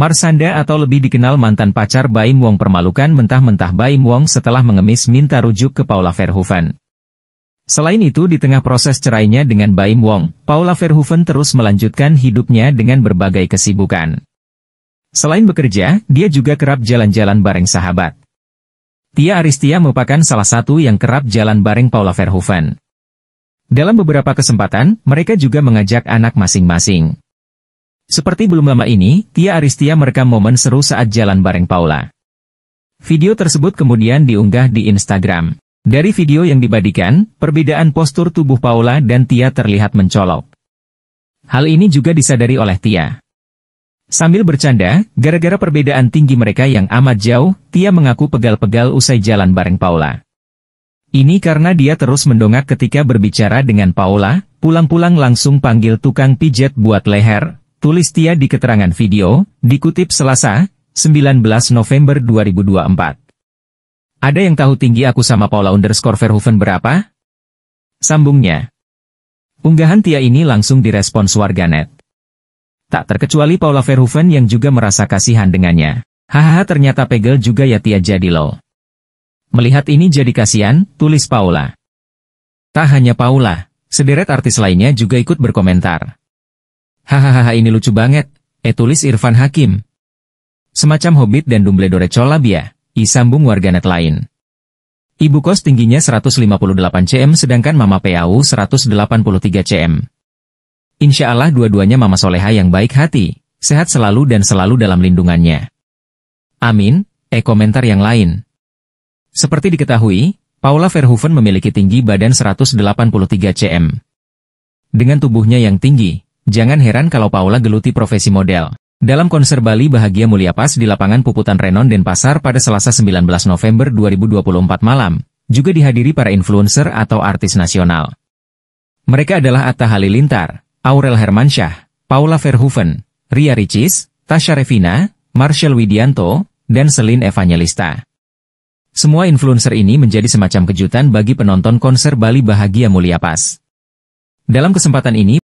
Marsanda atau lebih dikenal mantan pacar Baim Wong permalukan mentah-mentah Baim Wong setelah mengemis minta rujuk ke Paula Verhoeven. Selain itu di tengah proses cerainya dengan Baim Wong, Paula Verhoeven terus melanjutkan hidupnya dengan berbagai kesibukan. Selain bekerja, dia juga kerap jalan-jalan bareng sahabat. Tia Aristia merupakan salah satu yang kerap jalan bareng Paula Verhoeven. Dalam beberapa kesempatan, mereka juga mengajak anak masing-masing. Seperti belum lama ini, Tia Aristia merekam momen seru saat jalan bareng Paula. Video tersebut kemudian diunggah di Instagram. Dari video yang dibadikan, perbedaan postur tubuh Paula dan Tia terlihat mencolok. Hal ini juga disadari oleh Tia. Sambil bercanda, gara-gara perbedaan tinggi mereka yang amat jauh, Tia mengaku pegal-pegal usai jalan bareng Paula. Ini karena dia terus mendongak ketika berbicara dengan Paula, pulang-pulang langsung panggil tukang pijat buat leher, Tulis Tia di keterangan video, dikutip Selasa, 19 November 2024. Ada yang tahu tinggi aku sama Paula underscore Verhoeven berapa? Sambungnya. Unggahan Tia ini langsung direspons warganet. Tak terkecuali Paula Verhoeven yang juga merasa kasihan dengannya. Hahaha ternyata pegel juga ya Tia jadi lo. Melihat ini jadi kasihan, tulis Paula. Tak hanya Paula, sederet artis lainnya juga ikut berkomentar. Hahaha ini lucu banget, eh tulis Irfan Hakim. Semacam Hobbit dan Dumbledore ya. isambung warganet lain. Ibu kos tingginya 158 cm sedangkan Mama PAU 183 cm. Insya Allah dua-duanya Mama Soleha yang baik hati, sehat selalu dan selalu dalam lindungannya. Amin, eh komentar yang lain. Seperti diketahui, Paula Verhoeven memiliki tinggi badan 183 cm. Dengan tubuhnya yang tinggi, Jangan heran kalau Paula geluti profesi model. Dalam konser Bali Bahagia Mulia Pas di lapangan Puputan Renon Denpasar pada Selasa 19 November 2024 malam, juga dihadiri para influencer atau artis nasional. Mereka adalah Atta Halilintar, Aurel Hermansyah, Paula Verhoeven, Ria Ricis, Tasha Revina, Marshall Widianto, dan Selin Evangelista. Semua influencer ini menjadi semacam kejutan bagi penonton konser Bali Bahagia Mulia Pas. Dalam kesempatan ini,